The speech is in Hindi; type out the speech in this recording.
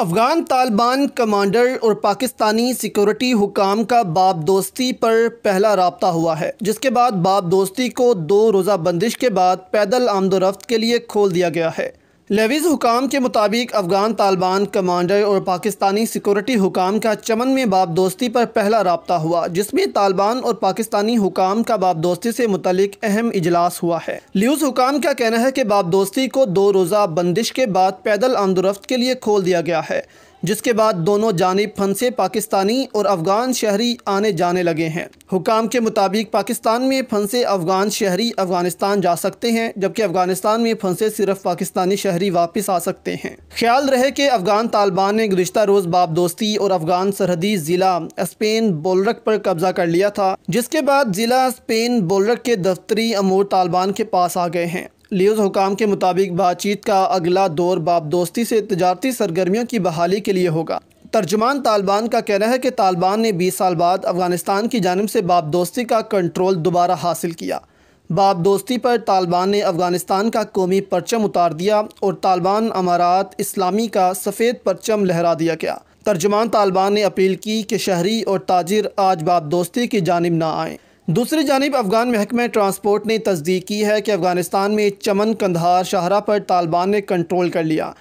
अफगान तालिबान कमांडर और पाकिस्तानी सिक्योरिटी हुकाम का बाप दोस्ती पर पहला रबता हुआ है जिसके बाद बाप दोस्ती को दो रोज़ा बंदिश के बाद पैदल आमदोरफ्त के लिए खोल दिया गया है लेविज़ हुकाम के मुताबिक अफ़गान तालिबान कमांडर और पाकिस्तानी सिक्योरिटी हुकाम का चमन में बाप दोस्ती पर पहला रबता हुआ जिसमें तालिबान और पाकिस्तानी हुकाम का बाप दोस्ती से मुतलिक अहम इजलास हुआ है लियूज हुकाम का कहना है कि बाप दोस्ती को दो रोज़ा बंदिश के बाद पैदल आमदरफ्त के लिए खोल दिया गया है जिसके बाद दोनों जानब फंसे पाकिस्तानी और अफगान शहरी आने जाने लगे हैं हुकाम के मुताबिक पाकिस्तान में फंसे अफगान शहरी अफगानिस्तान जा सकते हैं जबकि अफगानिस्तान में फंसे सिर्फ पाकिस्तानी शहरी वापस आ सकते हैं ख्याल रहे कि अफगान तालिबान ने गुजशत रोज़ बाब दोस्ती और अफगान सरहदी ज़िला स्पेन बोलरक पर कब्जा कर लिया था जिसके बाद ज़िला स्पेन बोलरक के दफ्तरी अमूर तालिबान के पास आ गए हैं लियोज हुकाम के मुताबिक बातचीत का अगला दौर बाप दोस्ती से तजारती सरगर्मियों की बहाली के लिए होगा तर्जमान तालिबान का कहना है कि तालिबान ने 20 साल बाद अफगानिस्तान की जानब से बाप दोस्ती का कंट्रोल दोबारा हासिल किया बाप दोस्ती पर तालिबान ने अफगानिस्तान का कौमी परचम उतार दिया और तालिबान अमारात इस्लामी का सफ़ेद परचम लहरा दिया गया तर्जमान तालिबान ने अपील की कि शहरी और ताजिर आज बाप दोस्ती की जानब ना आएँ दूसरी जानब अफगान महकमे ट्रांसपोर्ट ने तस्दीक की है कि अफ़गानिस्तान में चमन कंधार शाहरा पर तालिबान ने कंट्रोल कर लिया